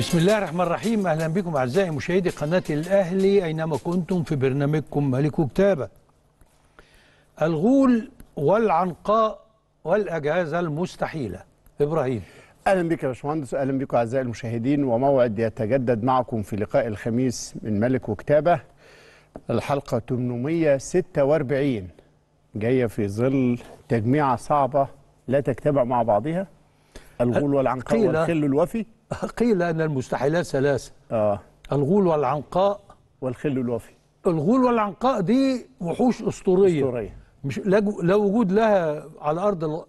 بسم الله الرحمن الرحيم اهلا بكم اعزائي مشاهدي قناه الاهلي اينما كنتم في برنامجكم ملك كتابه. الغول والعنقاء والاجهزه المستحيله. ابراهيم. اهلا بك يا باشمهندس اهلا بكم اعزائي المشاهدين وموعد يتجدد معكم في لقاء الخميس من ملك وكتابه الحلقه 846 جايه في ظل تجميعه صعبه لا تجتمع مع بعضها الغول والعنقاء والخل الوفي قيل أن المستحيلات ثلاثة آه. الغول والعنقاء والخل الوفي الغول والعنقاء دي وحوش أسطورية, أسطورية. مش لا وجود لها على أرض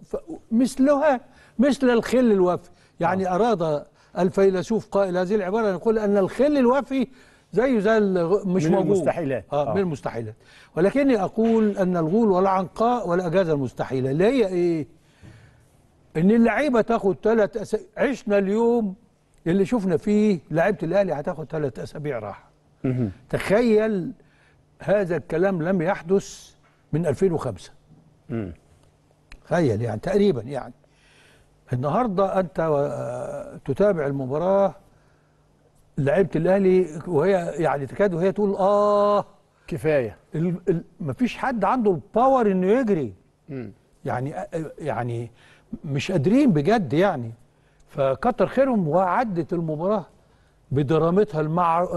مثلها مثل الخل الوفي يعني آه. أراد الفيلسوف قائل هذه العبارة يقول أن الخل الوفي زيه زي مش من موجود المستحيلات آه, آه. من المستحيلات ولكني أقول أن الغول والعنقاء والأجازة المستحيلة اللي هي إيه ان اللعيبه تاخد ثلاث أس... عشنا اليوم اللي شفنا فيه لعيبه الاهلي هتاخد ثلاث اسابيع راحه تخيل هذا الكلام لم يحدث من 2005 تخيل يعني تقريبا يعني النهارده انت تتابع المباراه لعيبه الاهلي وهي يعني تكاد وهي تقول اه كفايه ال... ال... مفيش حد عنده الباور انه يجري يعني يعني مش قادرين بجد يعني فكتر خيرهم وعدت المباراه بدرامتها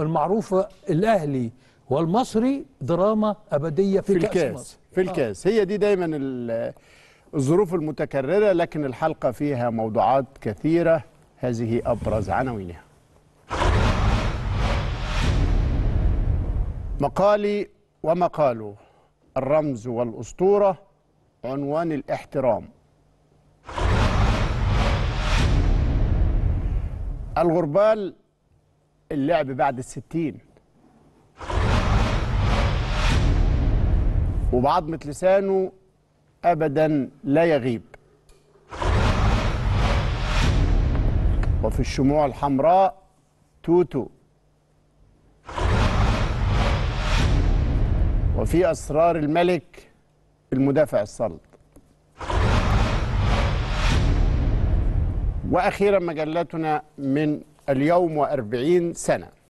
المعروفه الاهلي والمصري دراما ابديه في, في كأس الكاس مصر. في آه. الكاس آه. هي دي دايما الظروف المتكرره لكن الحلقه فيها موضوعات كثيره هذه ابرز عناوينها مقالي ومقاله الرمز والاسطوره عنوان الاحترام الغربال اللعب بعد الستين وبعظمة لسانه أبدا لا يغيب وفي الشموع الحمراء توتو وفي أسرار الملك المدافع الصلب وأخيرا مجلتنا من اليوم وأربعين سنة